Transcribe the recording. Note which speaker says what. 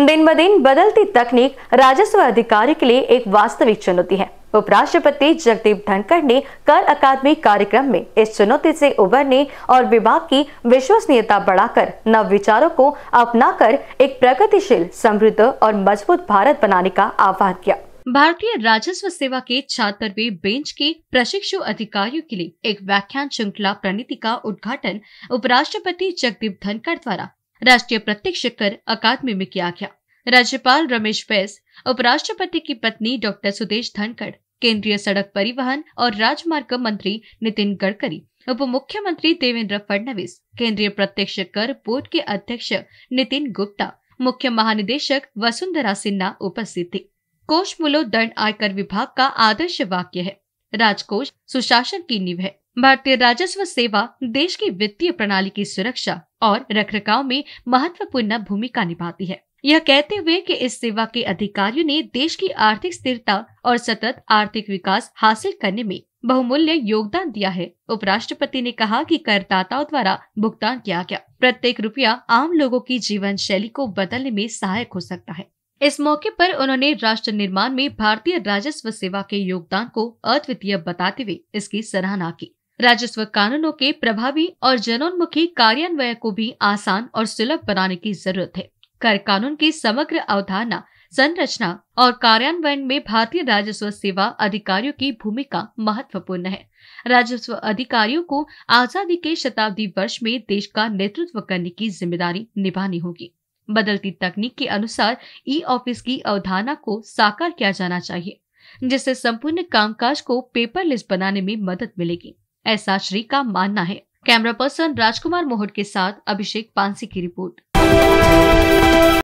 Speaker 1: दिन ब दिन बदलती तकनीक राजस्व अधिकारी के लिए एक वास्तविक चुनौती है उपराष्ट्रपति जगदीप धनखड़ ने कर अकादमी कार्यक्रम में इस चुनौती से उबरने और विभाग की विश्वसनीयता बढ़ाकर नव विचारों को अपनाकर एक प्रगतिशील समृद्ध और मजबूत भारत बनाने का आह्वान किया भारतीय राजस्व सेवा के छात्रवे बेंच के प्रशिक्षु अधिकारियों के लिए एक व्याख्यान श्रृंखला प्रणीति का उद्घाटन उपराष्ट्रपति जगदीप धनखड़ द्वारा राष्ट्रीय प्रत्यक्ष कर अकादमी में किया गया राज्यपाल रमेश बैस उपराष्ट्रपति की पत्नी डॉक्टर सुदेश धनखड़ केंद्रीय सड़क परिवहन और राजमार्ग मंत्री नितिन गडकरी उप मुख्यमंत्री देवेंद्र फडणवीस केंद्रीय प्रत्यक्ष कर बोर्ड के अध्यक्ष नितिन गुप्ता मुख्य महानिदेशक वसुंधरा सिन्हा उपस्थित थी कोष मूलो दंड आयकर विभाग का आदर्श वाक्य है राजकोष सुशासन की नींव है भारतीय राजस्व सेवा देश की वित्तीय प्रणाली की सुरक्षा और रखरखाव में महत्वपूर्ण भूमिका निभाती है यह कहते हुए कि इस सेवा के अधिकारियों ने देश की आर्थिक स्थिरता और सतत आर्थिक विकास हासिल करने में बहुमूल्य योगदान दिया है उपराष्ट्रपति ने कहा कि करदाताओं द्वारा भुगतान किया गया प्रत्येक रुपया आम लोगों की जीवन शैली को बदलने में सहायक हो सकता है इस मौके पर उन्होंने राष्ट्र निर्माण में भारतीय राजस्व सेवा के योगदान को अद्वितीय बताते हुए इसकी सराहना की राजस्व कानूनों के प्रभावी और जनोन्मुखी कार्यान्वयन को भी आसान और सुलभ बनाने की जरूरत है कर कानून की समग्र अवधारणा संरचना और कार्यान्वयन में भारतीय राजस्व सेवा अधिकारियों की भूमिका महत्वपूर्ण है राजस्व अधिकारियों को आजादी के शताब्दी वर्ष में देश का नेतृत्व करने की जिम्मेदारी निभानी होगी बदलती तकनीक के अनुसार ई ऑफिस की अवधारणा को साकार किया जाना चाहिए जिससे संपूर्ण कामकाज को पेपरलेस बनाने में मदद मिलेगी ऐसा श्री का मानना है कैमरा पर्सन राजकुमार मोहट के साथ अभिषेक पांसी की रिपोर्ट